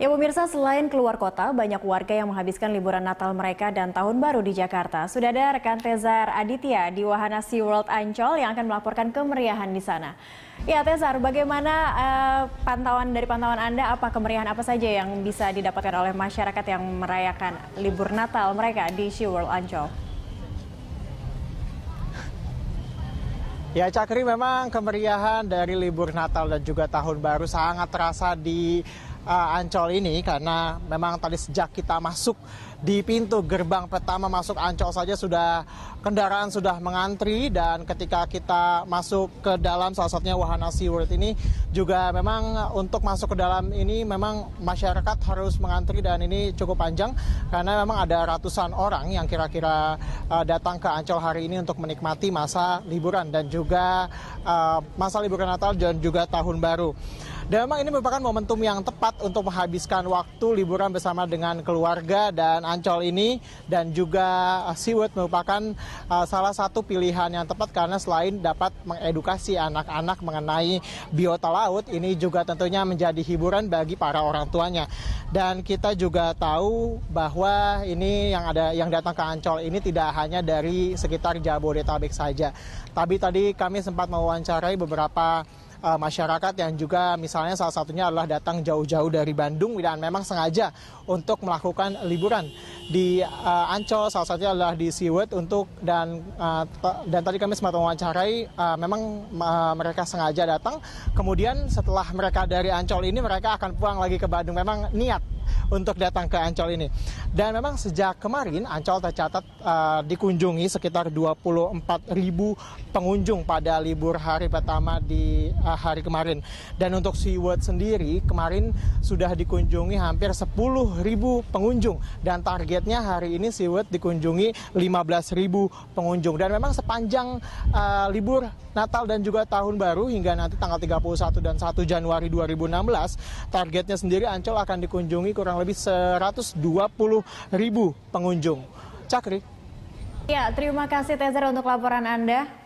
Ya pemirsa, selain keluar kota, banyak warga yang menghabiskan liburan Natal mereka dan Tahun Baru di Jakarta. Sudah ada rekan Tezar Aditya di Wahana SeaWorld Ancol yang akan melaporkan kemeriahan di sana. Ya Tezar, bagaimana uh, pantauan dari pantauan Anda, apa kemeriahan apa saja yang bisa didapatkan oleh masyarakat yang merayakan libur Natal mereka di SeaWorld Ancol? Ya Cakri memang kemeriahan dari libur Natal dan juga Tahun Baru sangat terasa di uh, Ancol ini karena memang tadi sejak kita masuk di pintu gerbang pertama masuk Ancol saja sudah kendaraan sudah mengantri dan ketika kita masuk ke dalam salah satunya wahana SeaWorld ini juga memang untuk masuk ke dalam ini memang masyarakat harus mengantri dan ini cukup panjang karena memang ada ratusan orang yang kira-kira uh, datang ke Ancol hari ini untuk menikmati masa liburan dan juga uh, masa liburan Natal dan juga tahun baru. Dan memang ini merupakan momentum yang tepat untuk menghabiskan waktu liburan bersama dengan keluarga dan Ancol ini dan juga uh, Siwet merupakan uh, salah satu pilihan yang tepat karena selain dapat mengedukasi anak-anak mengenai biota laut, ini juga tentunya menjadi hiburan bagi para orang tuanya. Dan kita juga tahu bahwa ini yang ada yang datang ke Ancol ini tidak hanya dari sekitar Jabodetabek saja. Tapi tadi kami sempat mewawancarai beberapa uh, masyarakat yang juga misalnya salah satunya adalah datang jauh-jauh dari Bandung dan memang sengaja untuk melakukan liburan di uh, Ancol salah satunya adalah di Siwet untuk dan uh, dan tadi kami sempat mewawancarai uh, memang uh, mereka sengaja datang kemudian setelah mereka dari Ancol ini mereka akan pulang lagi ke Bandung memang niat untuk datang ke Ancol ini. Dan memang sejak kemarin Ancol tercatat uh, dikunjungi sekitar 24 ribu pengunjung pada libur hari pertama di uh, hari kemarin. Dan untuk SeaWorld sendiri kemarin sudah dikunjungi hampir 10 ribu pengunjung dan targetnya hari ini SeaWorld dikunjungi 15 ribu pengunjung. Dan memang sepanjang uh, libur Natal dan juga tahun baru hingga nanti tanggal 31 dan 1 Januari 2016 targetnya sendiri Ancol akan dikunjungi kurang lebih 120 ribu pengunjung. Cakri. Ya, terima kasih Tezer untuk laporan Anda.